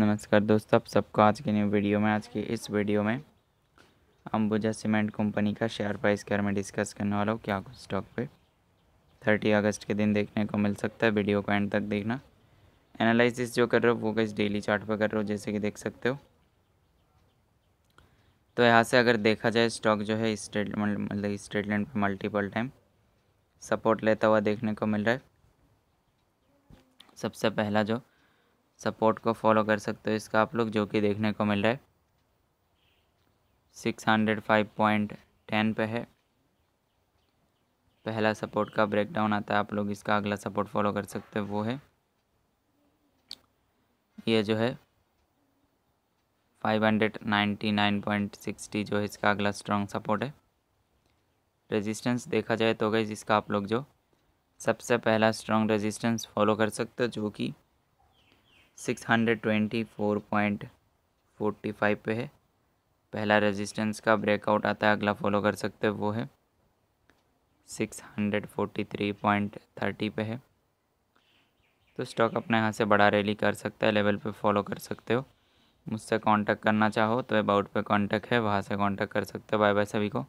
नमस्कार दोस्तों आप सबको आज के न्यू वीडियो में आज के इस वीडियो में अंबुजा सीमेंट कंपनी का शेयर प्राइस के बारे में डिस्कस करने वाला हूँ क्या कुछ स्टॉक पे 30 अगस्त के दिन देखने को मिल सकता है वीडियो को एंड तक देखना एनालिसिस जो कर रहे हो वो कैसे डेली चार्ट पर कर रहे हो जैसे कि देख सकते हो तो यहाँ से अगर देखा जाए स्टॉक जो है स्टेट मतलब स्टेट पर मल्टीपल टाइम सपोर्ट लेता हुआ देखने को मिल रहा है सबसे पहला जो सपोर्ट को फॉलो कर सकते हो इसका आप लोग जो कि देखने को मिल रहा है six hundred five point ten पे है पहला सपोर्ट का ब्रेकडाउन आता है आप लोग इसका अगला सपोर्ट फॉलो कर सकते हो वो है ये जो है five hundred ninety nine point sixty जो है इसका अगला स्ट्रॉन्ग सपोर्ट है रेजिस्टेंस देखा जाए तो गई जिसका आप लोग जो सबसे पहला स्ट्रॉन्ग रेजिस्टेंस फॉलो कर सकते हो जो कि six hundred twenty four point forty five पे है पहला रेजिस्टेंस का ब्रेकआउट आता है अगला फॉलो कर सकते हो वो है six hundred forty three point thirty पे है तो स्टॉक अपने यहाँ से बड़ा रैली कर सकता है लेवल पे फॉलो कर सकते हो मुझसे कांटेक्ट करना चाहो तो अबाउट पे कांटेक्ट है वहाँ से कांटेक्ट कर सकते हो बाय बाय सभी को